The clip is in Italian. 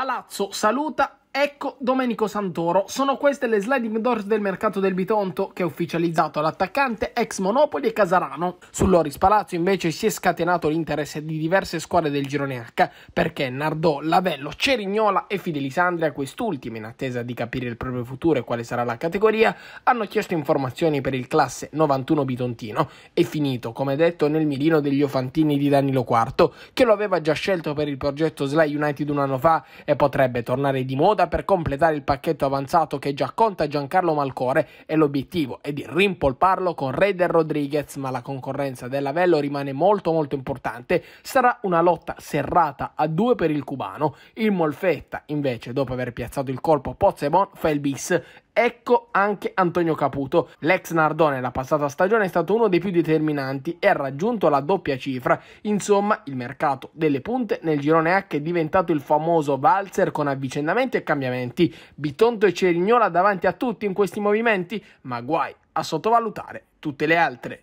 Palazzo saluta Ecco Domenico Santoro, sono queste le sliding doors del mercato del Bitonto che ha ufficializzato l'attaccante ex Monopoli e Casarano. Sull'Oris Palazzo invece si è scatenato l'interesse di diverse squadre del girone H perché Nardò, Lavello, Cerignola e Fidelisandria, quest'ultima in attesa di capire il proprio futuro e quale sarà la categoria, hanno chiesto informazioni per il classe 91 Bitontino e finito, come detto, nel mirino degli Ofantini di Danilo IV che lo aveva già scelto per il progetto Sly United un anno fa e potrebbe tornare di moda coda per completare il pacchetto avanzato che già conta Giancarlo Malcore e l'obiettivo è di rimpolparlo con Raider Rodriguez, ma la concorrenza dell'Avello rimane molto molto importante, sarà una lotta serrata a due per il cubano, il Molfetta invece dopo aver piazzato il colpo Pozzemon fa il bis ecco anche Antonio Caputo. L'ex Nardone la passata stagione è stato uno dei più determinanti e ha raggiunto la doppia cifra. Insomma, il mercato delle punte nel girone H è diventato il famoso valzer con avvicendamenti e cambiamenti. Bitonto e Cerignola davanti a tutti in questi movimenti, ma guai a sottovalutare tutte le altre.